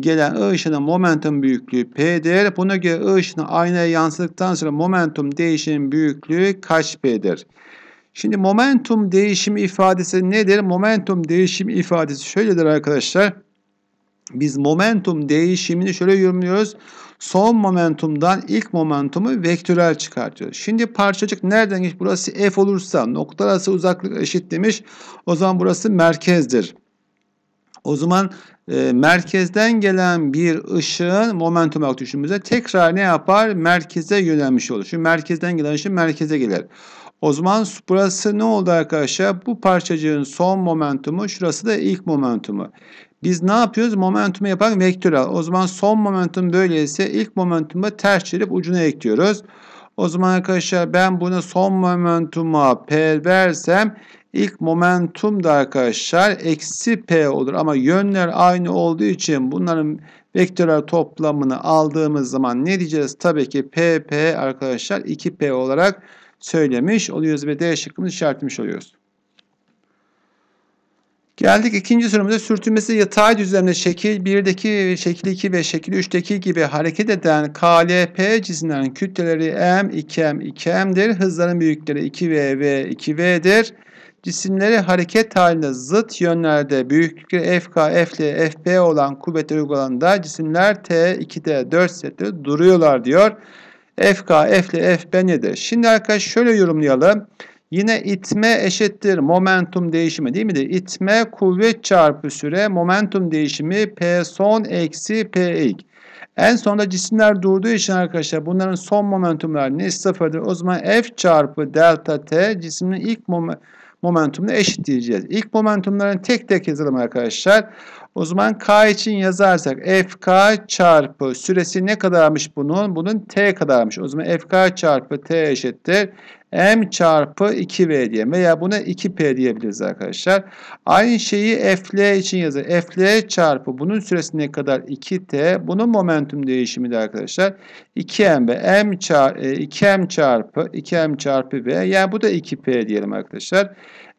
gelen I ışının momentum büyüklüğü P'dir. Buna göre I ışını aynaya yansıdıktan sonra momentum değişimin büyüklüğü kaç P'dir? Şimdi momentum değişimi ifadesi nedir? Momentum değişimi ifadesi şöyledir arkadaşlar. Biz momentum değişimini şöyle yorumluyoruz. Son momentumdan ilk momentumu vektörel çıkartıyoruz. Şimdi parçacık nereden geç? Burası F olursa nokta arası uzaklık eşit demiş. O zaman burası merkezdir. O zaman e, merkezden gelen bir ışığın momentum olarak düşündüğümüzde tekrar ne yapar? Merkeze yönelmiş olur. Şimdi merkezden gelen ışık merkeze gelir. O zaman burası ne oldu arkadaşlar? Bu parçacığın son momentumu, şurası da ilk momentumu. Biz ne yapıyoruz? Momentumu yapan vektör al. O zaman son momentum böyleyse ilk momentumu ters çevirip ucuna ekliyoruz. O zaman arkadaşlar ben buna son momentuma P versem İlk momentum da arkadaşlar eksi p olur ama yönler aynı olduğu için bunların vektörel toplamını aldığımız zaman ne diyeceğiz? Tabii ki pp arkadaşlar 2p olarak söylemiş oluyoruz ve d şıkkımızı işaretlemiş oluyoruz. Geldik ikinci sorumuza sürtünmesi yatay düzlemde şekil 1'deki şekil 2 ve şekil 3'teki gibi hareket eden KLP cisimlerin kütleleri M, 2M, 2M'dir. Hızların büyükleri 2V ve 2V'dir. Cisimleri hareket halinde zıt yönlerde büyüklükleri FK, FL, FB olan kuvvetler uygulandığında cisimler T2'de 2 4 sette duruyorlar diyor. FK, FL, FB nedir? Şimdi arkadaş şöyle yorumlayalım. Yine itme eşittir momentum değişimi değil midir? İtme kuvvet çarpı süre momentum değişimi P son eksi P ilk. En sonda cisimler durduğu için arkadaşlar bunların son momentumları ne sıfırdır. O zaman F çarpı delta T cisminin ilk momentum Momentum'la eşitleyeceğiz. İlk momentumların tek tek yazalım arkadaşlar. O zaman K için yazarsak FK çarpı süresi ne kadarmış bunun? Bunun T kadarmış. O zaman FK çarpı T eşittir m çarpı 2v diye veya buna 2p diyebiliriz arkadaşlar. Aynı şeyi fl için yazın. fl çarpı bunun süresi ne kadar? 2t. Bunun momentum değişimi de arkadaşlar 2m ve m e, çarpı 2m çarpı 2m çarpı v. Yani bu da 2p diyelim arkadaşlar.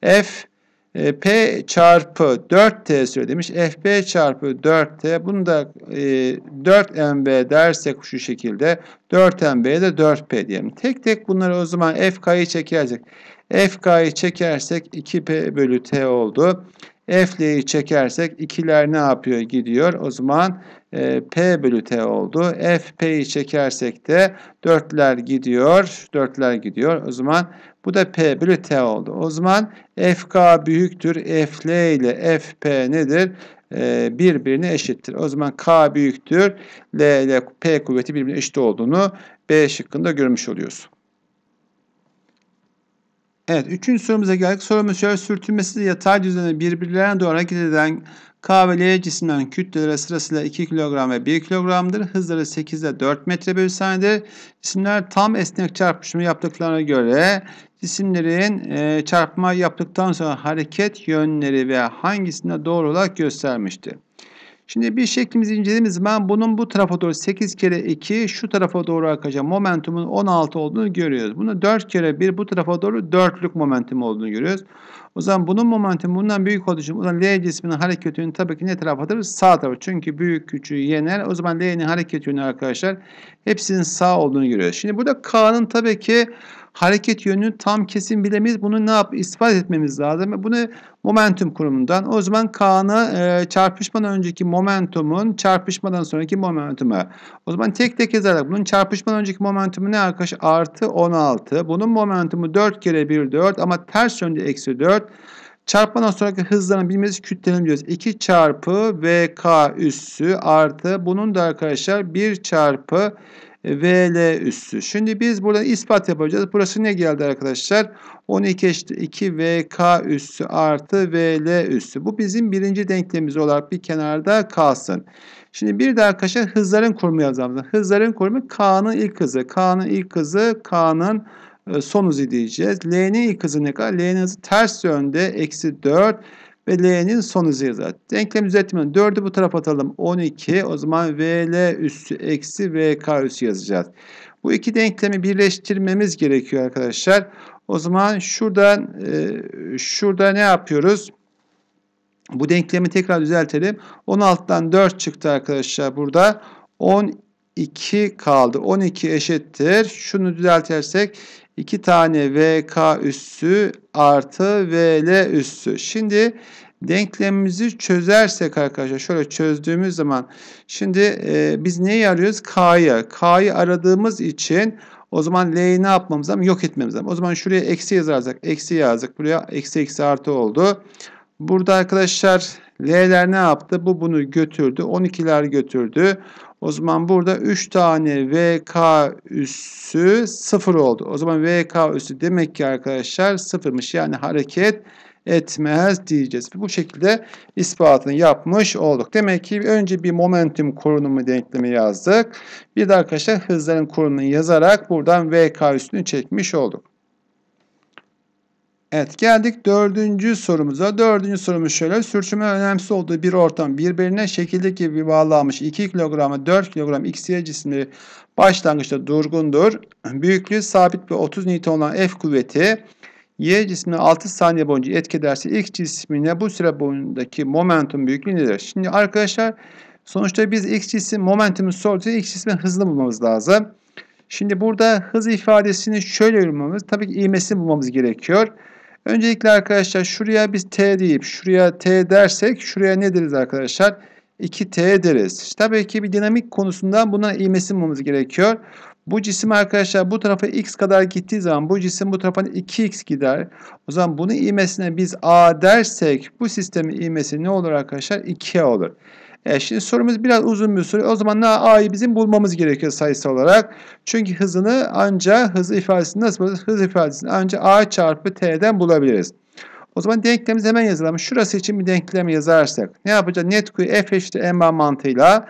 f e, P çarpı 4T söylemiş. FB çarpı 4T. Bunu da e, 4MB dersek şu şekilde. 4MB'ye de 4P diyelim. Tek tek bunları o zaman FK'yı çekersek. FK'yı çekersek 2P bölü T oldu. F'liyi çekersek ikiler ne yapıyor? Gidiyor. O zaman e, P bölü T oldu. F P'yi çekersek de dörtler gidiyor. Dörtler gidiyor. O zaman bu da P bölü T oldu. O zaman FK büyüktür. FL ile FP nedir? Ee, birbirine eşittir. O zaman K büyüktür. L ile P kuvveti birbirine eşit olduğunu B şıkkında görmüş oluyoruz. Evet, üçüncü sorumuza geldik. Sorumuz şöyle sürtünmesi yatay düzlemde birbirlerine doğru hareket eden K ve L cisimlerin kütleleri sırasıyla 2 kilogram ve 1 kilogramdır. Hızları 8 ile 4 metre bölü saniyedir. Cisimler tam esnek çarpışımı yaptıklarına göre isimlerin e, çarpma yaptıktan sonra hareket yönleri ve hangisine doğru olarak göstermişti. Şimdi bir şeklimizi incelediğimiz zaman bunun bu tarafa doğru 8 kere 2 şu tarafa doğru arkadaşlar momentumun 16 olduğunu görüyoruz. Bunu 4 kere 1 bu tarafa doğru 4'lük momentum olduğunu görüyoruz. O zaman bunun momentumu bundan büyük olduğu için o zaman L cisminin hareket yönü tabii ki ne tarafadır? Sağ tarafı. Çünkü büyük küçüğü yener. O zaman L'nin hareket yönü arkadaşlar hepsinin sağ olduğunu görüyoruz. Şimdi burada K'nın tabii ki hareket yönünü tam kesin bilemeyiz. Bunu ne yap ispat etmemiz lazım. Bunu momentum kurumundan o zaman K'nı e, çarpışmadan önceki momentumun çarpışmadan sonraki momentuma. O zaman tek tek yazarak bunun çarpışmadan önceki momentumu ne arkadaş? Artı 16. Bunun momentumu 4 kere 1 4 ama ters yönde eksi 4. Çarpmadan sonraki hızların bilmesi kütlenim diyoruz. 2 çarpı VK üssü artı bunun da arkadaşlar 1 çarpı VL üssü. Şimdi biz burada ispat yapacağız. Burası ne geldi arkadaşlar? 12 eşittir 2 VK üssü artı VL üssü. Bu bizim birinci denklemimiz olarak bir kenarda kalsın. Şimdi bir daha arkadaşlar hızların korumu yazalım. Hızların kurumu K'nın ilk hızı. K'nın ilk hızı K'nın e, son hızı diyeceğiz. L'nin ilk hızı ne kadar? L'nin hızı ters yönde eksi 4 ve L'nin sonu hızı yazar. Denklem düzeltmenin 4'ü bu tarafa atalım. 12 o zaman VL üssü eksi VK üssü yazacağız. Bu iki denklemi birleştirmemiz gerekiyor arkadaşlar. O zaman şuradan e, şurada ne yapıyoruz? Bu denklemi tekrar düzeltelim. 16'dan 4 çıktı arkadaşlar burada. 12 kaldı. 12 eşittir. Şunu düzeltersek 2 tane VK üssü artı VL üssü. Şimdi denklemimizi çözersek arkadaşlar şöyle çözdüğümüz zaman şimdi e, biz neyi arıyoruz? K'yı. K'yı aradığımız için o zaman L'yi ne yapmamız lazım? Yok etmemiz lazım. O zaman şuraya eksi yazarsak eksi yazdık. Buraya eksi eksi artı oldu. Burada arkadaşlar L'ler ne yaptı? Bu bunu götürdü. 12'ler götürdü. O zaman burada 3 tane VK üssü 0 oldu. O zaman VK üssü demek ki arkadaşlar 0'mış. Yani hareket etmez diyeceğiz. Bu şekilde ispatını yapmış olduk. Demek ki önce bir momentum korunumu denklemi yazdık. Bir de arkadaşlar hızların korunumunu yazarak buradan VK üstünü çekmiş olduk. Evet geldik dördüncü sorumuza. Dördüncü sorumuz şöyle. Sürçümün önemsiz olduğu bir ortam birbirine şekildeki gibi bağlanmış 2 kilogramı 4 kilogram XY cisimleri başlangıçta durgundur. Büyüklüğü sabit ve 30 Newton olan F kuvveti Y cismine 6 saniye boyunca etki ederse X cismine bu süre boyundaki momentum büyüklüğü nedir? Şimdi arkadaşlar sonuçta biz X cisim momentumu sorduğumuzda X cismin hızını bulmamız lazım. Şimdi burada hız ifadesini şöyle yorumlamamız, tabii ki ivmesini bulmamız gerekiyor. Öncelikle arkadaşlar şuraya biz t deyip şuraya t dersek şuraya ne deriz arkadaşlar? 2t deriz. Tabii ki bir dinamik konusundan buna ivmesi bulmamız gerekiyor. Bu cisim arkadaşlar bu tarafa x kadar gittiği zaman bu cisim bu tarafa 2x gider. O zaman bunun ivmesine biz a dersek bu sistemin ivmesi ne olur arkadaşlar? 2 olur. E, şimdi sorumuz biraz uzun bir soru. O zaman ne a'yı bizim bulmamız gerekiyor sayısı olarak. Çünkü hızını ancak hız ifadesini nasıl bulacağız? Hız ifadesini ancak a çarpı t'den bulabiliriz. O zaman denklemimizi hemen yazalım. Şurası için bir denklem yazarsak ne yapacağız? Net kuyu f eşittir m mantığıyla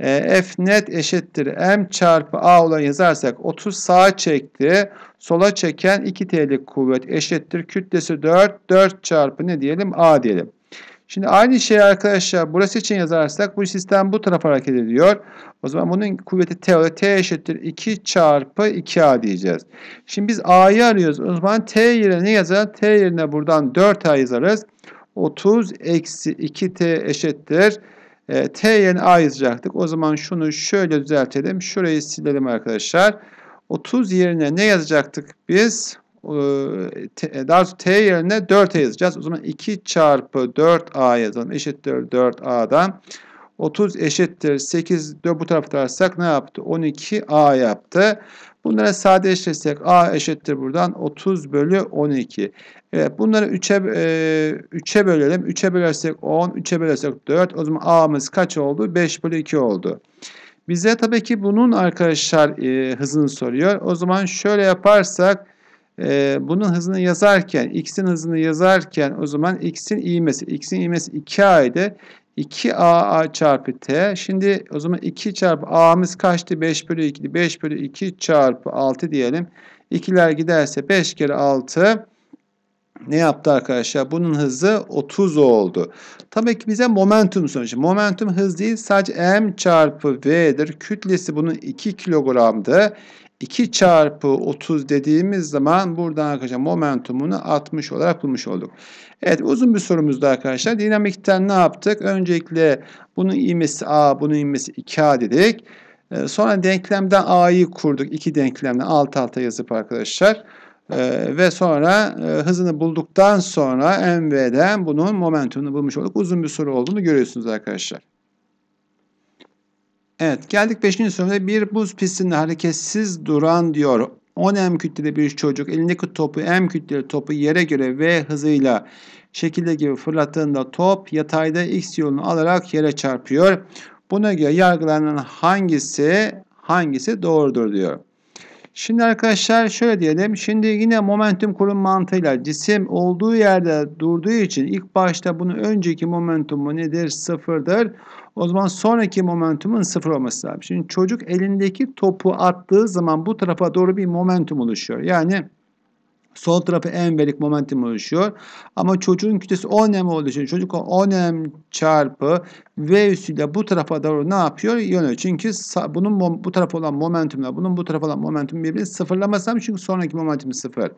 e, f net eşittir m çarpı a olan yazarsak 30 sağa çekti. Sola çeken 2 t'lik kuvvet eşittir. Kütlesi 4. 4 çarpı ne diyelim? a diyelim. Şimdi aynı şeyi arkadaşlar burası için yazarsak bu sistem bu tarafa hareket ediyor. O zaman bunun kuvveti T oluyor. T eşittir 2 çarpı 2A diyeceğiz. Şimdi biz A'yı arıyoruz. O zaman T yerine ne yazarız? T yerine buradan 4A yazarız. 30 eksi 2T eşittir. E, T yerine A yazacaktık. O zaman şunu şöyle düzeltelim. Şurayı silelim arkadaşlar. 30 yerine ne yazacaktık biz? Ee, daha sonra t yerine 4 e yazacağız. O zaman 2 çarpı 4a yazalım. Eşittir 4a'dan. 30 eşittir 8 bu tarafı tararsak ne yaptı? 12a yaptı. Bunları sadeleştirsek a eşittir buradan 30 bölü 12. Evet bunları 3'e 3'e bölelim. 3'e bölersek 10, 3'e bölersek 4. O zaman a'mız kaç oldu? 5 bölü 2 oldu. Bize tabii ki bunun arkadaşlar e, hızını soruyor. O zaman şöyle yaparsak e, bunun hızını yazarken, x'in hızını yazarken o zaman x'in iğmesi, x'in iğmesi 2a'ydı. 2a çarpı t. Şimdi o zaman 2 çarpı a'mız kaçtı? 5 bölü 2'di. 5 bölü 2 çarpı 6 diyelim. 2'ler giderse 5 kere 6 ne yaptı arkadaşlar? Bunun hızı 30 oldu. Tabii ki bize momentum sonucu. Momentum hız değil sadece m çarpı v'dir. Kütlesi bunun 2 kilogramdı. 2 çarpı 30 dediğimiz zaman buradan arkadaşlar momentumunu 60 olarak bulmuş olduk. Evet uzun bir sorumuzdu arkadaşlar. Dinamikten ne yaptık? Öncelikle bunun ivmesi A, bunun ivmesi 2A dedik. Ee, sonra denklemden A'yı kurduk. İki denklemden alt alta yazıp arkadaşlar. Ee, ve sonra e, hızını bulduktan sonra MV'den bunun momentumunu bulmuş olduk. Uzun bir soru olduğunu görüyorsunuz arkadaşlar. Evet geldik 5. sorumda bir buz pistinde hareketsiz duran diyor 10 m kütleli bir çocuk elindeki topu m kütleli topu yere göre v hızıyla şekilde gibi fırlattığında top yatayda x yolunu alarak yere çarpıyor. Buna göre yargılanan hangisi hangisi doğrudur diyor. Şimdi arkadaşlar şöyle diyelim. Şimdi yine momentum kurum mantığıyla cisim olduğu yerde durduğu için ilk başta bunun önceki momentumu nedir? Sıfırdır. O zaman sonraki momentumun sıfır olması lazım. Şimdi çocuk elindeki topu attığı zaman bu tarafa doğru bir momentum oluşuyor. Yani Sol tarafı en verik momentum oluşuyor. Ama çocuğun kütlesi 10 m olduğu için çocuk 10 m çarpı v üstüyle bu tarafa doğru ne yapıyor? yönü? Çünkü bunun bu taraf olan momentumla bunun bu taraf olan momentum birbirini sıfırlamasam çünkü sonraki momentum sıfır.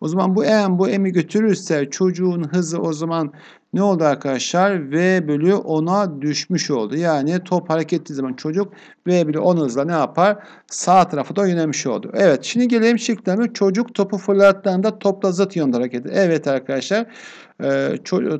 O zaman bu m bu m'i götürürse çocuğun hızı o zaman ne oldu arkadaşlar? V bölü 10'a düşmüş oldu. Yani top hareket ettiği zaman çocuk V bölü 10 hızla ne yapar? Sağ tarafa doğru yönelmiş oldu. Evet şimdi gelelim şıklarına. Çocuk topu fırlattığında topla zıt yönde hareket ediyor. Evet arkadaşlar e,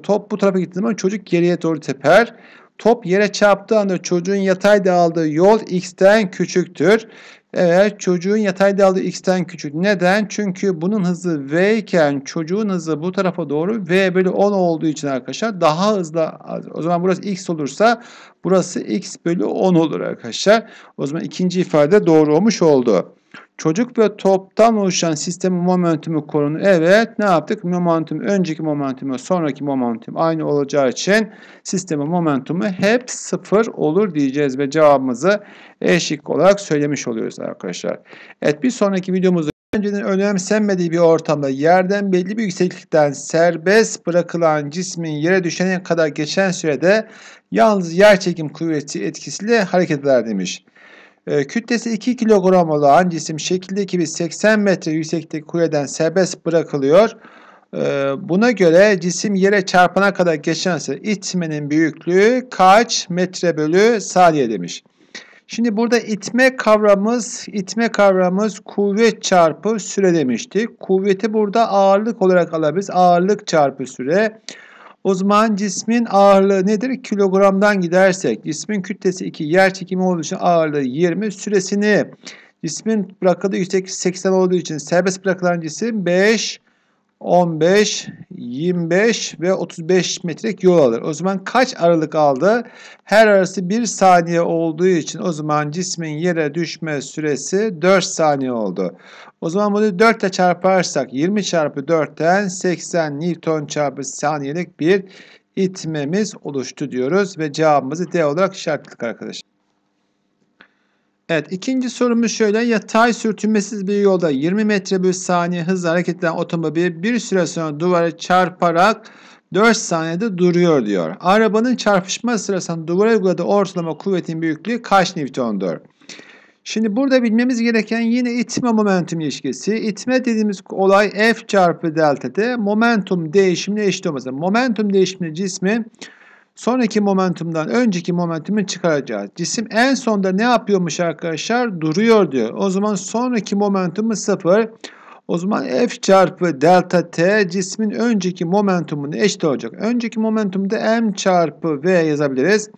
top bu tarafa gittiği zaman çocuk geriye doğru teper. Top yere çarptığı anda çocuğun yatay dağıldığı yol x'ten küçüktür. Eğer çocuğun yatay dalga x'ten küçük. Neden? Çünkü bunun hızı v iken çocuğun hızı bu tarafa doğru v bölü 10 olduğu için arkadaşlar daha hızlı o zaman burası x olursa burası x bölü 10 olur arkadaşlar. O zaman ikinci ifade doğru olmuş oldu. Çocuk ve toptan oluşan sistemin momentumu korunur. Evet ne yaptık? Momentum önceki momentum sonraki momentum aynı olacağı için sistemin momentumu hep sıfır olur diyeceğiz ve cevabımızı eşik olarak söylemiş oluyoruz arkadaşlar. Evet bir sonraki videomuzda önceden önemsenmediği bir ortamda yerden belli bir yükseklikten serbest bırakılan cismin yere düşene kadar geçen sürede yalnız yer çekim kuvveti etkisiyle hareket eder demiş. E, kütlesi 2 kilogram olan cisim şekildeki bir 80 metre yükseklik kuleden serbest bırakılıyor. E, buna göre cisim yere çarpana kadar geçen süre itmenin büyüklüğü kaç metre bölü saniye demiş. Şimdi burada itme kavramımız, itme kavramımız kuvvet çarpı süre demiştik. Kuvveti burada ağırlık olarak alabiliriz. Ağırlık çarpı Süre. O zaman cismin ağırlığı nedir? Kilogramdan gidersek cismin kütlesi 2, yer çekimi olduğu için ağırlığı 20, süresini cismin bırakıldığı yüksek 80 olduğu için serbest bırakılan cisim 5 15, 25 ve 35 metrelik yol alır. O zaman kaç aralık aldı? Her arası 1 saniye olduğu için o zaman cismin yere düşme süresi 4 saniye oldu. O zaman bunu 4 ile çarparsak 20 çarpı 4'ten 80 Newton çarpı saniyelik bir itmemiz oluştu diyoruz ve cevabımızı D olarak işaretledik arkadaşlar. Evet ikinci sorumuz şöyle yatay sürtünmesiz bir yolda 20 metre bir saniye hızla hareket eden otomobil bir süre sonra duvara çarparak 4 saniyede duruyor diyor. Arabanın çarpışma sırasında duvara uyguladığı ortalama kuvvetin büyüklüğü kaç Newton'dur? Şimdi burada bilmemiz gereken yine itme momentum ilişkisi. İtme dediğimiz olay F çarpı delta de momentum değişimine eşit olması. Momentum değişimi cismi sonraki momentumdan önceki momentumu çıkaracağız. Cisim en sonda ne yapıyormuş arkadaşlar? Duruyor diyor. O zaman sonraki momentumu sıfır. O zaman F çarpı delta T cismin önceki momentumunu eşit olacak. Önceki momentumda M çarpı V yazabiliriz.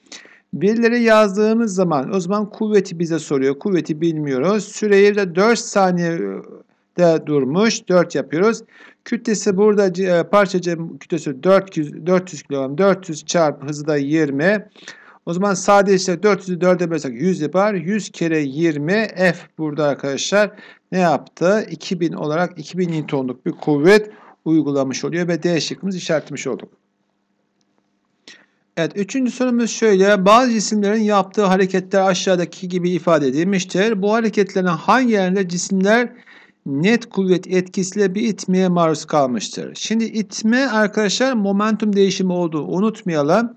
Birileri yazdığımız zaman o zaman kuvveti bize soruyor. Kuvveti bilmiyoruz. Süreyi de 4 saniye de durmuş. 4 yapıyoruz. Kütlesi burada e, parçacı kütlesi 400, 400 kilogram. 400 çarpı hızı da 20. O zaman sadece 400'ü 4'e bölsek 100 yapar. 100 kere 20 F burada arkadaşlar ne yaptı? 2000 olarak 2000 Newton'luk bir kuvvet uygulamış oluyor ve D şıkkımızı işaretlemiş olduk. Evet, üçüncü sorumuz şöyle. Bazı cisimlerin yaptığı hareketler aşağıdaki gibi ifade edilmiştir. Bu hareketlerin hangi yerinde cisimler net kuvvet etkisiyle bir itmeye maruz kalmıştır. Şimdi itme arkadaşlar momentum değişimi olduğu Unutmayalım.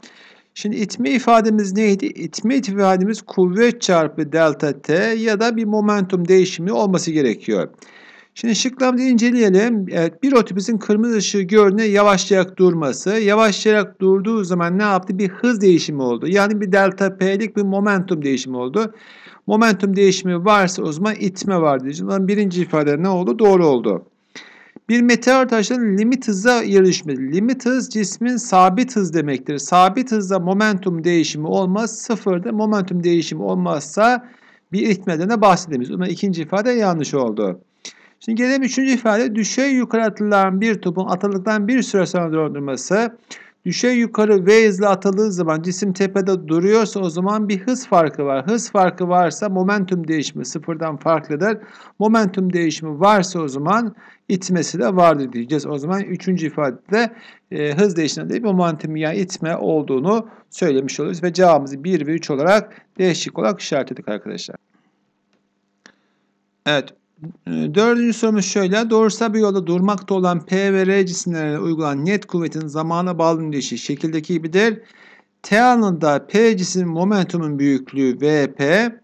Şimdi itme ifademiz neydi? İtme ifademiz kuvvet çarpı delta t ya da bir momentum değişimi olması gerekiyor. Şimdi şıklamda inceleyelim. Evet, bir otobüsün kırmızı ışığı gördüğünde yavaşlayarak durması. Yavaşlayarak durduğu zaman ne yaptı? Bir hız değişimi oldu. Yani bir delta p'lik bir momentum değişimi oldu. Momentum değişimi varsa o zaman itme var diyeceğiz. Bunların birinci ifade ne oldu? Doğru oldu. Bir meteor taşının limit hıza yarışması, Limit hız cismin sabit hız demektir. Sabit hızda momentum değişimi olmaz. Sıfırda momentum değişimi olmazsa bir itmeden de bahsedemeyiz. Ama ikinci ifade yanlış oldu. Şimdi gelelim üçüncü ifade. Düşey yukarı atılan bir topun atıldıktan bir süre sonra dondurması Düşe yukarı V hızla atıldığı zaman cisim tepede duruyorsa o zaman bir hız farkı var. Hız farkı varsa momentum değişimi sıfırdan farklıdır. Momentum değişimi varsa o zaman itmesi de vardır diyeceğiz. O zaman üçüncü ifadede e, hız değişimi değil momentum yani itme olduğunu söylemiş oluyoruz. Ve cevabımızı 1 ve 3 olarak değişik olarak işaretledik arkadaşlar. Evet ee, dördüncü sorumuz şöyle. Doğrusal bir yolda durmakta olan P ve R cisimlerine uygulan net kuvvetin zamana bağlı ilişki şekildeki gibidir. T anında P cisim momentumun büyüklüğü VP, e,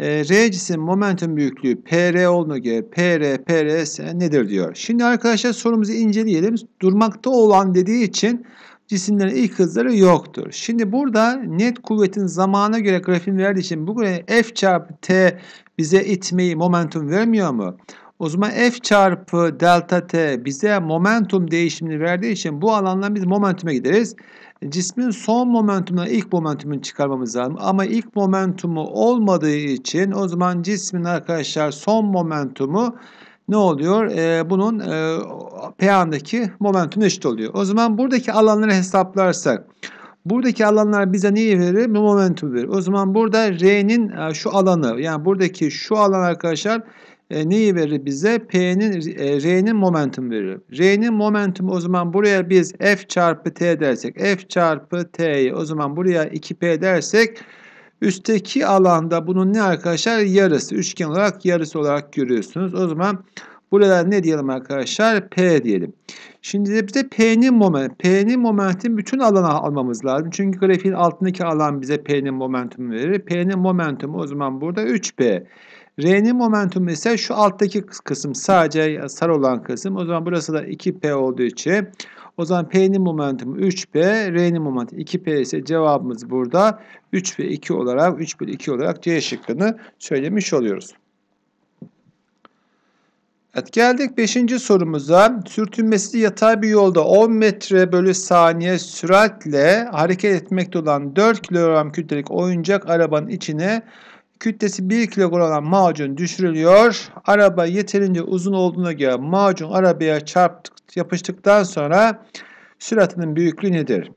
R cisim momentum büyüklüğü PR olduğuna göre PR, PRS nedir diyor. Şimdi arkadaşlar sorumuzu inceleyelim. Durmakta olan dediği için cisimlerin ilk hızları yoktur. Şimdi burada net kuvvetin zamana göre grafiğini verdiği için bu F çarpı T bize itmeyi momentum vermiyor mu? O zaman F çarpı delta T bize momentum değişimini verdiği için bu alandan biz momentum'a gideriz. Cismin son momentumdan ilk momentumunu çıkarmamız lazım. Ama ilk momentumu olmadığı için o zaman cismin arkadaşlar son momentumu ne oluyor? E, bunun e, P andaki momentum eşit oluyor. O zaman buradaki alanları hesaplarsak buradaki alanlar bize neyi verir? Momentum verir. O zaman burada R'nin e, şu alanı yani buradaki şu alan arkadaşlar e, neyi verir bize? P'nin e, R'nin momentum verir. R'nin momentum o zaman buraya biz F çarpı T dersek F çarpı T'yi o zaman buraya 2P dersek Üstteki alanda bunun ne arkadaşlar? Yarısı. Üçgen olarak yarısı olarak görüyorsunuz. O zaman Burada ne diyelim arkadaşlar? P diyelim. Şimdi bize P'nin moment, P'nin momentin bütün alanı almamız lazım. Çünkü grafiğin altındaki alan bize P'nin momentumu verir. P'nin momentumu o zaman burada 3P. R'nin momentumu ise şu alttaki kısım sadece sarı olan kısım. O zaman burası da 2P olduğu için o zaman P'nin momentumu 3P, R'nin momentumu 2P ise cevabımız burada 3 ve 2 olarak 3 bölü 2 olarak C şıkkını söylemiş oluyoruz. Evet, geldik 5. sorumuza. Sürtünmesi yatay bir yolda 10 metre bölü saniye süratle hareket etmekte olan 4 kilogram kütlelik oyuncak arabanın içine Kütlesi 1 kilogram olan macun düşürülüyor. Araba yeterince uzun olduğuna göre macun arabaya çarptık, yapıştıktan sonra süratinin büyüklüğü nedir?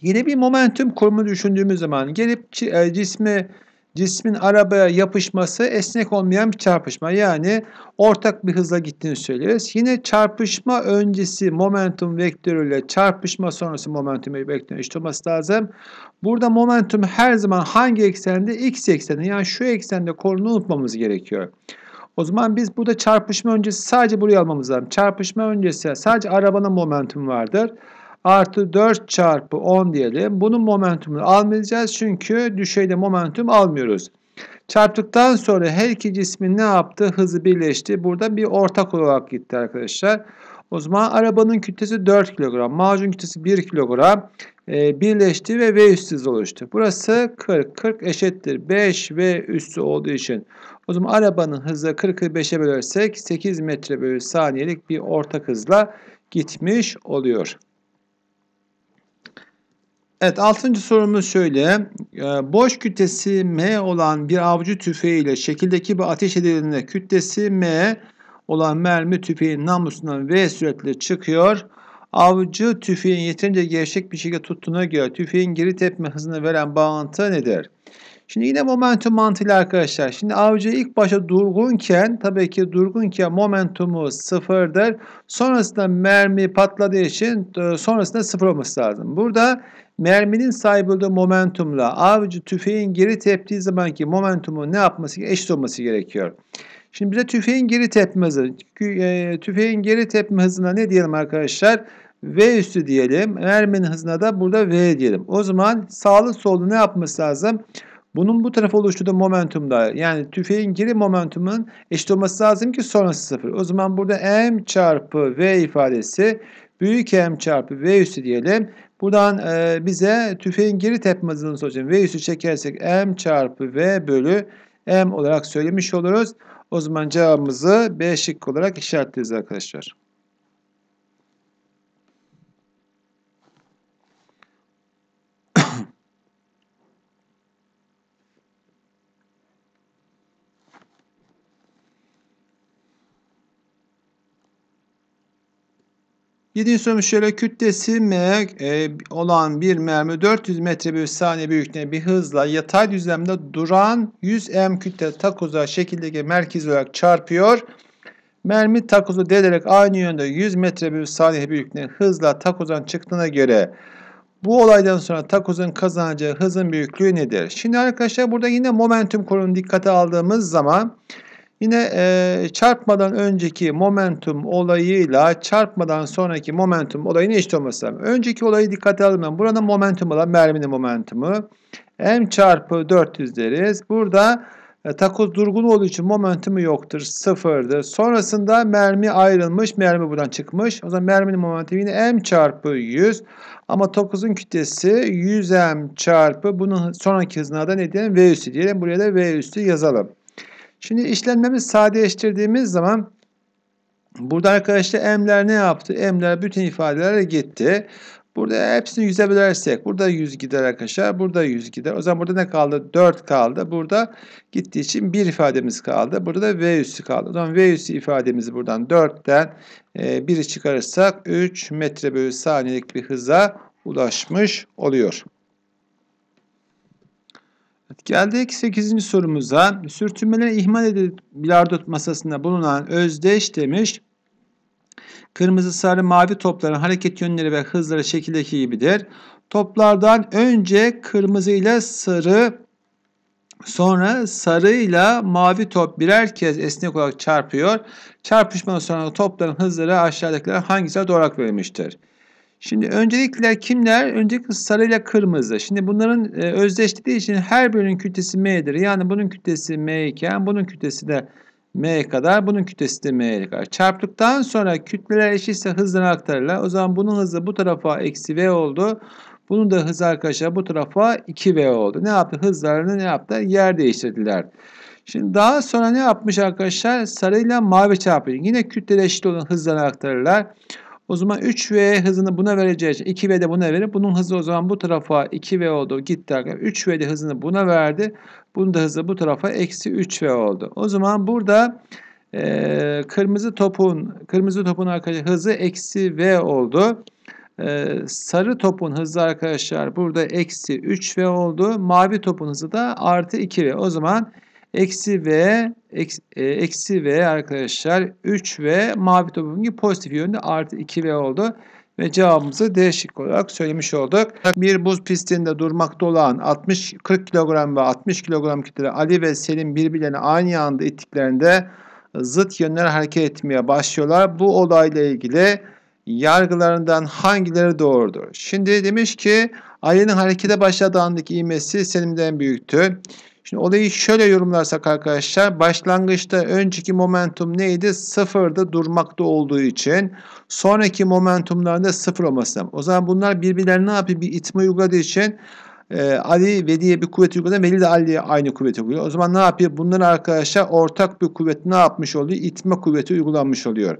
Yine bir momentum kurumu düşündüğümüz zaman gelip e, cismi cismin arabaya yapışması esnek olmayan bir çarpışma. Yani ortak bir hızla gittiğini söyleriz. Yine çarpışma öncesi momentum vektörüyle çarpışma sonrası momentum vektörü eşit olması lazım. Burada momentum her zaman hangi eksende? X ekseni yani şu eksende konuyu unutmamız gerekiyor. O zaman biz burada çarpışma öncesi sadece buraya almamız lazım. Çarpışma öncesi sadece arabanın momentum vardır artı 4 çarpı 10 diyelim. Bunun momentumunu almayacağız çünkü düşeyde momentum almıyoruz. Çarptıktan sonra her iki cismin ne yaptı? Hızı birleşti. Burada bir ortak olarak gitti arkadaşlar. O zaman arabanın kütlesi 4 kilogram, macun kütlesi 1 kilogram e, birleşti ve V üssüz oluştu. Burası 40. 40 eşittir 5 V üstü olduğu için. O zaman arabanın hızı 40'ı 5'e bölersek 8 metre bölü saniyelik bir ortak hızla gitmiş oluyor. Evet altıncı sorumuz şöyle. Ee, boş kütlesi M olan bir avcı tüfeği ile şekildeki bir ateş edildiğinde kütlesi M olan mermi tüfeğin namlusundan V süratle çıkıyor. Avcı tüfeğin yeterince gevşek bir şekilde tuttuğuna göre tüfeğin geri tepme hızını veren bağıntı nedir? Şimdi yine momentum mantığı arkadaşlar. Şimdi avcı ilk başta durgunken tabii ki durgunken momentumu sıfırdır. Sonrasında mermi patladığı için e, sonrasında sıfır olması lazım. Burada merminin sahip olduğu momentumla avcı tüfeğin geri teptiği zamanki momentumu ne yapması eşit olması gerekiyor. Şimdi bize tüfeğin geri tepme hızı. E, tüfeğin geri tepme hızına ne diyelim arkadaşlar? V üstü diyelim. Merminin hızına da burada V diyelim. O zaman sağlı solu ne yapması lazım? Bunun bu tarafa oluşturduğu momentum da yani tüfeğin geri momentumun eşit olması lazım ki sonrası sıfır. O zaman burada m çarpı v ifadesi büyük m çarpı v üstü diyelim. Buradan e, bize tüfeğin geri tepme hızını soracağım. V üstü çekersek m çarpı v bölü m olarak söylemiş oluruz. O zaman cevabımızı B şık olarak işaretliyoruz arkadaşlar. 7. sorumuz şöyle kütlesi m e, olan bir mermi 400 metre bir saniye büyüklüğünde bir hızla yatay düzlemde duran 100 m kütle takoza şekildeki merkez olarak çarpıyor. Mermi takozu delerek aynı yönde 100 metre bir saniye büyüklüğünde hızla takozdan çıktığına göre bu olaydan sonra takozun kazanacağı hızın büyüklüğü nedir? Şimdi arkadaşlar burada yine momentum konunu dikkate aldığımız zaman Yine e, çarpmadan önceki momentum olayıyla çarpmadan sonraki momentum olayını eşit olması lazım. Önceki olayı dikkate alalım. Buranın momentum olan merminin momentumu. M çarpı 400 deriz. Burada e, takoz durgun olduğu için momentumu yoktur. Sıfırdır. Sonrasında mermi ayrılmış. Mermi buradan çıkmış. O zaman merminin momentumu yine M çarpı 100. Ama takozun kütlesi 100M çarpı bunun sonraki hızına da ne diyelim? V üstü diyelim. Buraya da V üstü yazalım. Şimdi işlemlerimizi sadeleştirdiğimiz zaman burada arkadaşlar emler ne yaptı? Emler bütün ifadelere gitti. Burada hepsini 100'e bölersek burada 100 gider arkadaşlar. Burada 100 gider. O zaman burada ne kaldı? 4 kaldı. Burada gittiği için 1 ifademiz kaldı. Burada da V üssü kaldı. O zaman V üssü ifademizi buradan 4'ten 1'i e, çıkarırsak 3 metre bölü saniyelik bir hıza ulaşmış oluyor. Evet, geldik 8. sorumuza. Sürtünmeleri ihmal edip bilardo masasında bulunan özdeş demiş. Kırmızı, sarı, mavi topların hareket yönleri ve hızları şekildeki gibidir. Toplardan önce kırmızı ile sarı, sonra sarı ile mavi top birer kez esnek olarak çarpıyor. Çarpışmadan sonra topların hızları aşağıdakiler hangisi doğru verilmiştir? Şimdi öncelikler kimler? Öncelikle sarı ile kırmızı. Şimdi bunların e, özdeşliği için her birinin kütlesi m'dir. Yani bunun kütlesi m iken bunun kütlesi de m kadar, bunun kütlesi de m kadar. Çarptıktan sonra kütleler eşitse hızla aktarırlar. O zaman bunun hızı bu tarafa eksi v oldu. Bunun da hızı arkadaşlar bu tarafa 2v oldu. Ne yaptı? Hızlarını ne yaptı? Yer değiştirdiler. Şimdi daha sonra ne yapmış arkadaşlar? Sarı ile mavi çarpıyor. Yine eşit olan hızlarını aktarırlar. O zaman 3V hızını buna vereceğiz, 2V de buna verip bunun hızı o zaman bu tarafa 2V oldu gitti arkadaşlar. 3V de hızını buna verdi. Bunun da hızı bu tarafa eksi 3V oldu. O zaman burada e, kırmızı topun kırmızı topun arkadaşlar hızı eksi V oldu. Ee, sarı topun hızı arkadaşlar burada eksi 3V oldu. Mavi topun hızı da artı 2V. O zaman Eksi v, eksi, e, v arkadaşlar 3 v, mavi topun gibi pozitif yönde artı 2 v oldu. Ve cevabımızı değişik olarak söylemiş olduk. Bir buz pistinde durmakta olan 60 40 kilogram ve 60 kilogram kütle Ali ve Selim birbirlerine aynı anda ittiklerinde zıt yönler hareket etmeye başlıyorlar. Bu olayla ilgili yargılarından hangileri doğrudur? Şimdi demiş ki Ali'nin harekete başladığı andaki ivmesi Selim'den büyüktü. Şimdi olayı şöyle yorumlarsak arkadaşlar başlangıçta önceki momentum neydi? Sıfırda durmakta olduğu için sonraki momentumlarda sıfır olması lazım. O zaman bunlar birbirlerine ne yapıyor? Bir itme uyguladığı için e, Ali diye bir kuvvet uyguladı. Veli de Ali'ye aynı kuvveti uyguluyor. O zaman ne yapıyor? Bunların arkadaşlar ortak bir kuvvet ne yapmış oluyor? İtme kuvveti uygulanmış oluyor.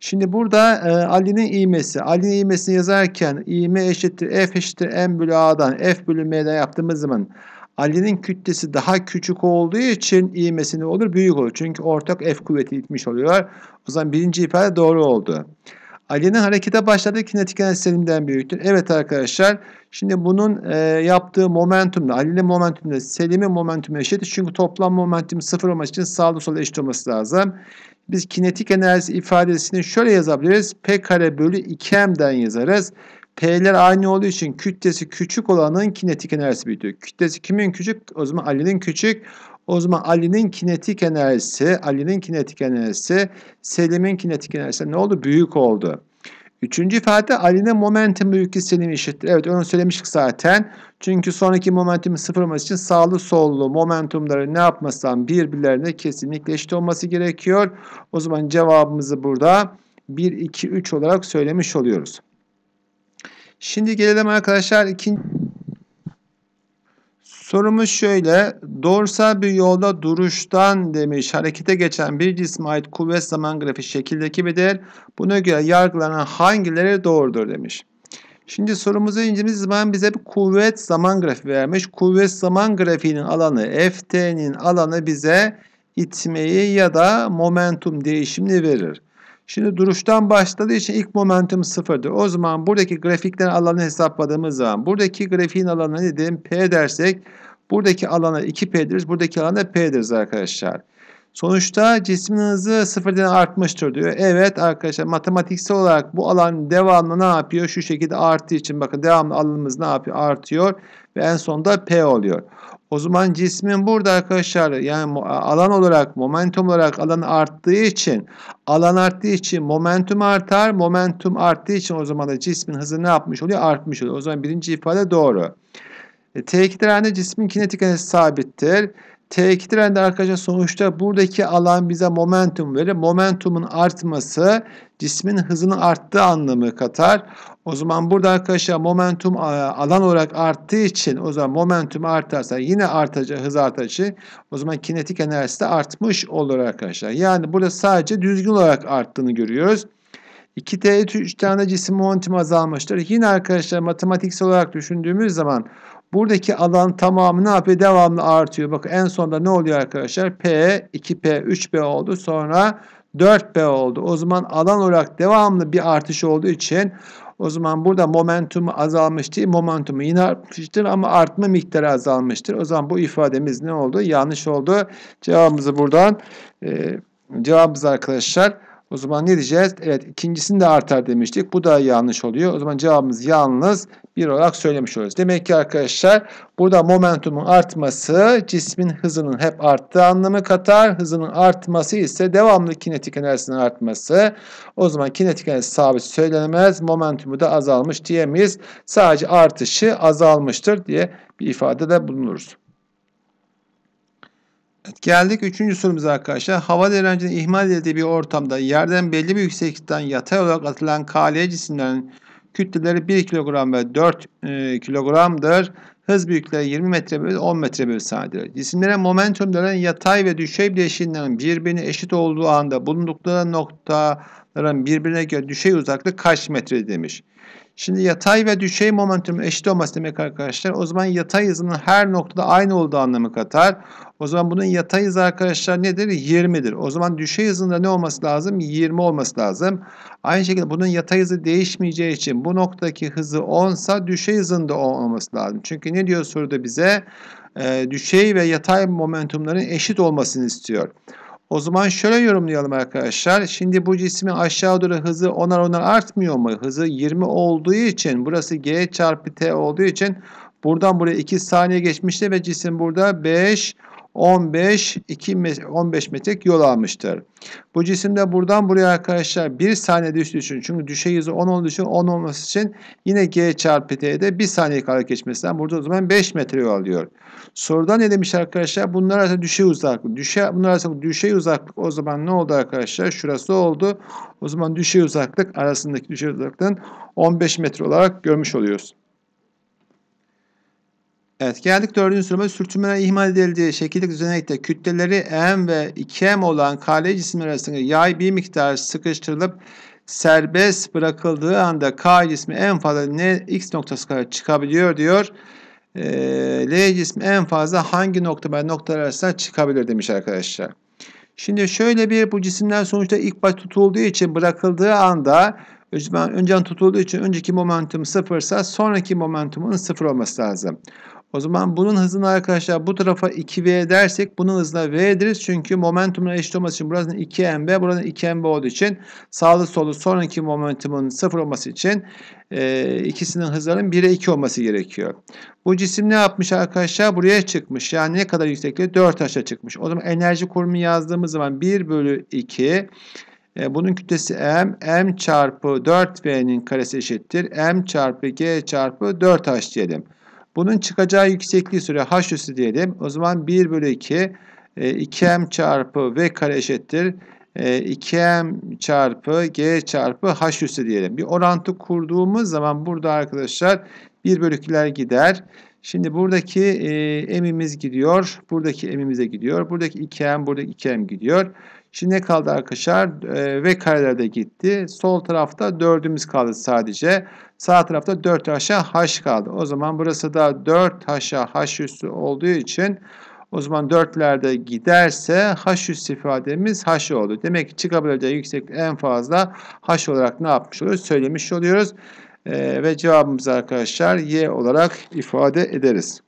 Şimdi burada e, Ali'nin iğmesi. Ali'nin iğmesini yazarken iğme eşittir F eşittir M bölü A'dan F bölü M'den yaptığımız zaman Ali'nin kütlesi daha küçük olduğu için iğmesi ne olur? Büyük olur. Çünkü ortak F kuvveti itmiş oluyorlar. O zaman birinci ifade doğru oldu. Ali'nin harekete başladığı kinetik enerji büyüktür. Evet arkadaşlar. Şimdi bunun e, yaptığı momentumla Ali'nin momentumla Selim'in momentumu eşittir. Çünkü toplam momentum sıfır olması için sağlı sola eşit olması lazım. Biz kinetik enerji ifadesini şöyle yazabiliriz. P kare bölü 2M'den yazarız. P'ler aynı olduğu için kütlesi küçük olanın kinetik enerjisi büyütüyor. Kütlesi kimin küçük? O zaman Ali'nin küçük. O zaman Ali'nin kinetik enerjisi, Ali'nin kinetik enerjisi, Selim'in kinetik enerjisi ne oldu? Büyük oldu. Üçüncü ifade Ali'nin momentum büyük Selim eşittir. Evet onu söylemiştik zaten. Çünkü sonraki sıfır olması için sağlı sollu momentumları ne yapmasan birbirlerine kesinlikle eşit olması gerekiyor. O zaman cevabımızı burada 1, 2, 3 olarak söylemiş oluyoruz. Şimdi gelelim arkadaşlar ikinci sorumuz şöyle. Doğrusal bir yolda duruştan demiş harekete geçen bir cisme ait kuvvet zaman grafiği şekildeki bir değer. Buna göre yargılanan hangileri doğrudur demiş. Şimdi sorumuzu incelediğimiz zaman bize bir kuvvet zaman grafiği vermiş. Kuvvet zaman grafiğinin alanı FT'nin alanı bize itmeyi ya da momentum değişimini verir. Şimdi duruştan başladığı için ilk momentum sıfırdır. O zaman buradaki grafiklerin alanını hesapladığımız zaman buradaki grafiğin alanı ne dedim? P dersek buradaki alana 2P'dir. Buradaki alana P'dir arkadaşlar. Sonuçta cismin hızı sıfırdan artmıştır diyor. Evet arkadaşlar matematiksel olarak bu alan devamlı ne yapıyor? Şu şekilde arttığı için bakın devamlı alanımız ne yapıyor? Artıyor ve en sonunda P oluyor. O zaman cismin burada arkadaşlar yani alan olarak momentum olarak alan arttığı için alan arttığı için momentum artar. Momentum arttığı için o zaman da cismin hızı ne yapmış oluyor? Artmış oluyor. O zaman birinci ifade doğru. T2 e, trendi cismin kinetik enerjisi sabittir. T2 trendi arkadaşlar sonuçta buradaki alan bize momentum verir. Momentumun artması cismin hızının arttığı anlamı katar. O zaman burada arkadaşlar momentum e, alan olarak arttığı için o zaman momentum artarsa yine artacak hız artışı. o zaman kinetik enerjisi de artmış olur arkadaşlar. Yani burada sadece düzgün olarak arttığını görüyoruz. 2T3 tane cisim momentum azalmıştır. Yine arkadaşlar matematiksel olarak düşündüğümüz zaman Buradaki alan tamamı ne yapıyor? Devamlı artıyor. Bakın en sonda ne oluyor arkadaşlar? P, 2P, 3P oldu. Sonra 4P oldu. O zaman alan olarak devamlı bir artış olduğu için o zaman burada momentumu azalmış değil, momentumu yine artmıştır ama artma miktarı azalmıştır. O zaman bu ifademiz ne oldu? Yanlış oldu. Cevabımızı buradan e, cevabımız arkadaşlar o zaman ne diyeceğiz? Evet ikincisini de artar demiştik. Bu da yanlış oluyor. O zaman cevabımız yalnız bir olarak söylemiş oluyoruz. Demek ki arkadaşlar burada momentumun artması cismin hızının hep arttığı anlamı katar. Hızının artması ise devamlı kinetik enerjisinin artması. O zaman kinetik enerji sabit söylenemez. Momentumu da azalmış diyemeyiz. Sadece artışı azalmıştır diye bir ifade de bulunuruz. Evet, geldik üçüncü sorumuza arkadaşlar. Hava direncinin ihmal edildiği bir ortamda yerden belli bir yükseklikten yatay olarak atılan kaleye cisimlerin Kütleleri 1 kilogram ve 4 e, kilogramdır. Hız büyüklüğü 20 metre bölü 10 metre bölü saniyedir. Cisimlere momentumların yatay ve düşey bileşiğinin birbirine eşit olduğu anda bulundukları noktaların birbirine göre düşey uzaklığı kaç metre demiş. Şimdi yatay ve düşey momentum eşit olması demek arkadaşlar. O zaman yatay hızının her noktada aynı olduğu anlamı katar. O zaman bunun yatay hızı arkadaşlar nedir? 20'dir. O zaman düşey hızında ne olması lazım? 20 olması lazım. Aynı şekilde bunun yatay hızı değişmeyeceği için bu noktaki hızı 10 sa düşey hızında 10 olması lazım. Çünkü ne diyor soruda bize? Ee, düşey ve yatay momentumların eşit olmasını istiyor. O zaman şöyle yorumlayalım arkadaşlar. Şimdi bu cismin aşağı doğru hızı onar onar artmıyor mu? Hızı 20 olduğu için burası g çarpı t olduğu için buradan buraya 2 saniye geçmişti ve cisim burada 5 15 2 15 metrelik yol almıştır. Bu cisim de buradan buraya arkadaşlar 1 saniye düştüğü için çünkü düşey hızı 10 olduğu için 10 olması için yine g çarpı t'de 1 saniye hareket geçmesinden burada o zaman 5 metre yol alıyor. Soruda ne demiş arkadaşlar? Bunlar arasında düşey uzaklık. Düşey, bunlar arasında düşey uzaklık o zaman ne oldu arkadaşlar? Şurası oldu. O zaman düşey uzaklık arasındaki düşey uzaklığın 15 metre olarak görmüş oluyoruz. Evet geldik dördüncü soruma. Sürtünmeler ihmal edildiği şekillik düzenekte kütleleri m ve 2m olan kale cisimler arasında yay bir miktar sıkıştırılıp serbest bırakıldığı anda k cismi en fazla ne x noktası kadar çıkabiliyor diyor. E, L cismi en fazla hangi nokta ve noktalar arasında çıkabilir demiş arkadaşlar. Şimdi şöyle bir bu cisimler sonuçta ilk baş tutulduğu için bırakıldığı anda önceden tutulduğu için önceki momentum sıfırsa sonraki momentumun sıfır olması lazım. O zaman bunun hızını arkadaşlar bu tarafa 2v dersek bunun hızına ederiz Çünkü momentumun eşit olması için burasının 2mb, buranın 2mb olduğu için sağlı solu sonraki momentumun 0 olması için e, ikisinin hızlarının 1'e 2 olması gerekiyor. Bu cisim ne yapmış arkadaşlar? Buraya çıkmış. Yani ne kadar yüksekliği? 4 aşağı çıkmış. O zaman enerji kurumu yazdığımız zaman 1 bölü 2 e, bunun kütlesi m, m çarpı 4v'nin karesi eşittir. m çarpı g çarpı 4h diyelim. Bunun çıkacağı yüksekliği süre h üssü diyelim. O zaman 1 bölü 2 e, 2m çarpı v kare eşittir. E, 2m çarpı g çarpı h üssü diyelim. Bir orantı kurduğumuz zaman burada arkadaşlar 1 bölü 2'ler gider. Şimdi buradaki e, emimiz gidiyor. Buradaki m'imize gidiyor. Buradaki 2m, buradaki 2m gidiyor. Şimdi ne kaldı arkadaşlar? E, ve kareler de gitti. Sol tarafta 4'ümüz kaldı sadece. Sağ tarafta 4 aşağı h kaldı. O zaman burası da 4 aşağı h üstü olduğu için o zaman 4'lerde giderse h üst ifademiz h oldu. Demek ki çıkabileceği yükseklik en fazla h olarak ne yapmış oluyoruz? Söylemiş oluyoruz. E, ve cevabımız arkadaşlar y olarak ifade ederiz.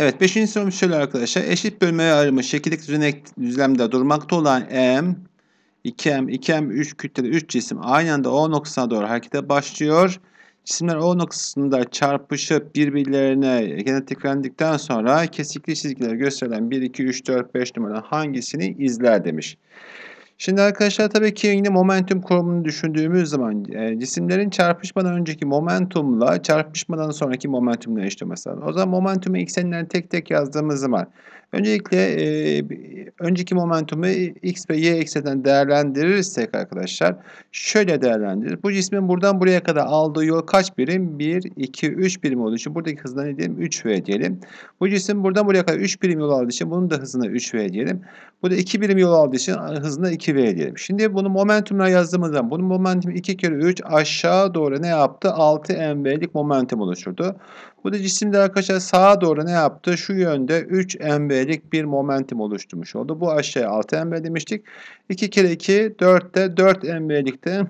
Evet beşinci sorumuz şöyle arkadaşlar. Eşit bölmeye ayrılmış şekillik düzlemde durmakta olan M, 2M, 2M, 3 kütleli 3 cisim aynı anda O noktasına doğru harekete başlıyor. Cisimler O noktasında çarpışıp birbirlerine genetiklendikten sonra kesikli çizgiler gösterilen 1, 2, 3, 4, 5 numaralı hangisini izler demiş. Şimdi arkadaşlar tabii ki yine momentum kurumunu düşündüğümüz zaman e, cisimlerin çarpışmadan önceki momentumla çarpışmadan sonraki momentum değiştirmesi mesela O zaman momentumu ekseninden tek tek yazdığımız zaman Öncelikle e, önceki momentumu x ve y eksenden değerlendirirsek arkadaşlar şöyle değerlendirir. Bu cismin buradan buraya kadar aldığı yol kaç birim? 1, 2, 3 birim olduğu için buradaki hızına ne diyelim? 3v diyelim. Bu cisim buradan buraya kadar 3 birim yol aldığı için bunun da hızına 3v diyelim. Bu da 2 birim yol aldığı için hızına 2v diyelim. Şimdi bunu momentumla yazdığımız zaman bunun momentumu 2 kere 3 aşağı doğru ne yaptı? 6 mv'lik momentum oluşturdu. Bu da cisimde arkadaşlar sağa doğru ne yaptı? Şu yönde 3 mB'lik bir momentum oluşturmuş oldu. Bu aşağıya 6 mb demiştik. 2 kere 2 4 4 mB'lik de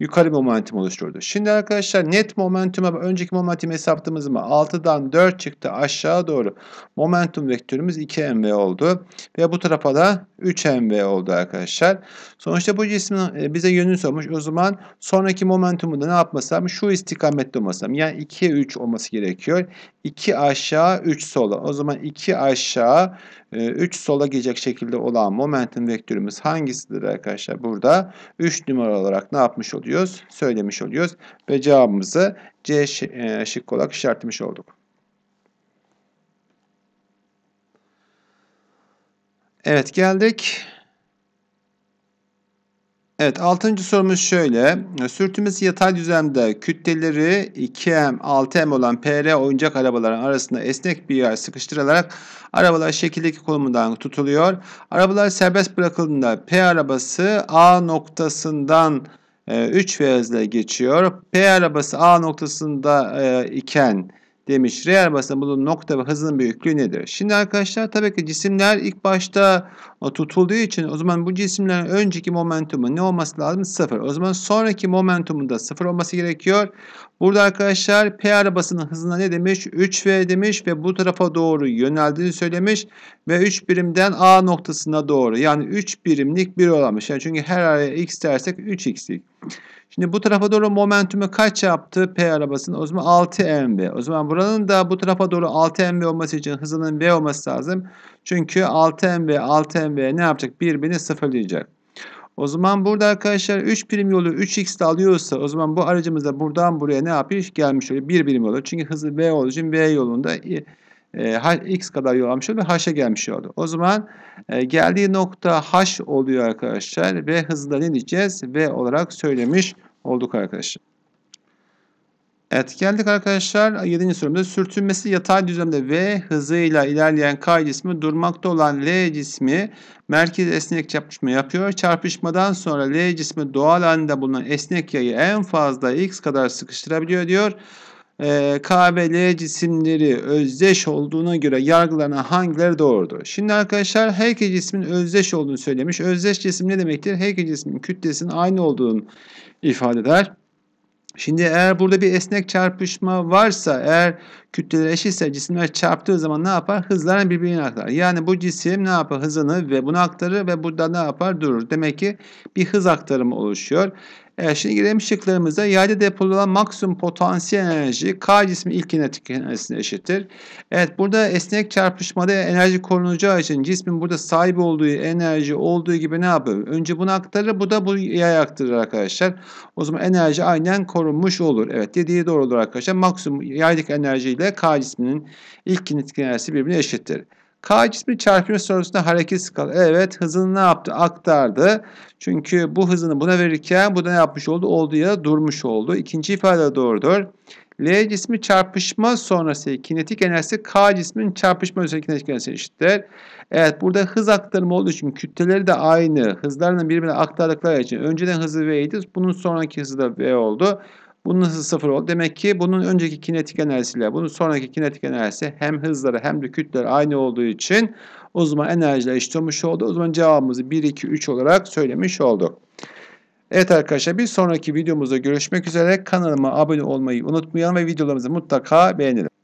yukarı momentum oluşturdu. Şimdi arkadaşlar net momentuma önceki momentum hesapladığımız mı 6'dan 4 çıktı aşağı doğru. Momentum vektörümüz 2 mv oldu ve bu tarafa da 3 mv oldu arkadaşlar. Sonuçta bu cisim e, bize yönünü sormuş. O zaman sonraki momentumu da ne yapmasam şu istikamette olmasam yani 2 3 olması gerekiyor. 2 aşağı 3 sola. O zaman 2 aşağı 3 e, sola gelecek şekilde olan momentum vektörümüz hangisidir arkadaşlar? Burada 3 numara olarak ne yapmış oluyor? oluyoruz? Söylemiş oluyoruz. Ve cevabımızı C e, şık olarak işaretlemiş olduk. Evet geldik. Evet altıncı sorumuz şöyle. Sürtünmesi yatay düzlemde kütleleri 2M 6M olan PR oyuncak arabaların arasında esnek bir yer sıkıştırılarak arabalar şekildeki konumundan tutuluyor. Arabalar serbest bırakıldığında P arabası A noktasından 3 ve hızla geçiyor. P arabası A noktasında e, iken demiş. R arabasında bunun nokta ve hızın büyüklüğü nedir? Şimdi arkadaşlar tabii ki cisimler ilk başta e, tutulduğu için o zaman bu cisimlerin önceki momentumu ne olması lazım? Sıfır. O zaman sonraki momentumun da sıfır olması gerekiyor. Burada arkadaşlar P arabasının hızına ne demiş? 3V demiş ve bu tarafa doğru yöneldiğini söylemiş. Ve 3 birimden A noktasına doğru. Yani 3 birimlik bir olamış. Yani çünkü her araya x dersek 3x'lik. Şimdi bu tarafa doğru momentumu kaç yaptı P arabasının? O zaman 6 mv. O zaman buranın da bu tarafa doğru 6 mv olması için hızının v olması lazım. Çünkü 6 mv 6 mv ne yapacak? Birbirini sıfırlayacak. O zaman burada arkadaşlar 3 prim yolu 3x de alıyorsa o zaman bu aracımız da buradan buraya ne yapıyor? Gelmiş oluyor. 1 birim yolu. Çünkü hızı v olduğu için v yolunda e, e, x kadar yol almış oldu ve h'e gelmiş oldu. O zaman e, geldiği nokta h oluyor arkadaşlar ve hızla ne diyeceğiz? v olarak söylemiş olduk arkadaşlar. Evet geldik arkadaşlar 7. sorumda sürtünmesi yatay düzlemde V hızıyla ilerleyen K cismi durmakta olan L cismi merkez esnek çarpışma yapıyor. Çarpışmadan sonra L cismi doğal halinde bulunan esnek yayı en fazla X kadar sıkıştırabiliyor diyor. Ee, K ve L cisimleri özdeş olduğuna göre yargılarına hangileri doğrudur? Şimdi arkadaşlar her iki cismin özdeş olduğunu söylemiş. Özdeş cisim ne demektir? Her iki cismin kütlesinin aynı olduğunu ifade eder. Şimdi eğer burada bir esnek çarpışma varsa eğer kütleler eşitse cisimler çarptığı zaman ne yapar? Hızlarını birbirine aktar. Yani bu cisim ne yapar? Hızını ve bunu aktarır ve burada ne yapar? Durur. Demek ki bir hız aktarımı oluşuyor. Evet, şimdi gelelim şıklarımıza. Yayda depolanan maksimum potansiyel enerji K cismin ilk kinetik enerjisine eşittir. Evet burada esnek çarpışmada enerji korunacağı için cismin burada sahip olduğu enerji olduğu gibi ne yapıyor? Önce bunu aktarır bu da bu yay aktarır arkadaşlar. O zaman enerji aynen korunmuş olur. Evet dediği doğru olur arkadaşlar. Maksimum yaylık enerjiyle K cisminin ilk kinetik enerjisi birbirine eşittir. K cismi çarpışma sorusunda hareket skalı. Evet hızını ne yaptı? Aktardı. Çünkü bu hızını buna verirken bu da ne yapmış oldu? Olduğu ya durmuş oldu. İkinci ifade doğrudur. L cismi çarpışma sonrası kinetik enerjisi K cismin çarpışma sonrası kinetik enerjisi eşittir. Evet burada hız aktarımı olduğu için kütleleri de aynı. Hızlarının birbirine aktardıkları için önceden hızı v idi, Bunun sonraki hızı da V oldu. Bunun hızı sıfır oldu. Demek ki bunun önceki kinetik enerjisiyle bunun sonraki kinetik enerjisi hem hızları hem de kütleleri aynı olduğu için o zaman enerjiler eşit olmuş oldu. O zaman cevabımızı 1, 2, 3 olarak söylemiş olduk. Evet arkadaşlar bir sonraki videomuzda görüşmek üzere. Kanalıma abone olmayı unutmayalım ve videolarımızı mutlaka beğenelim.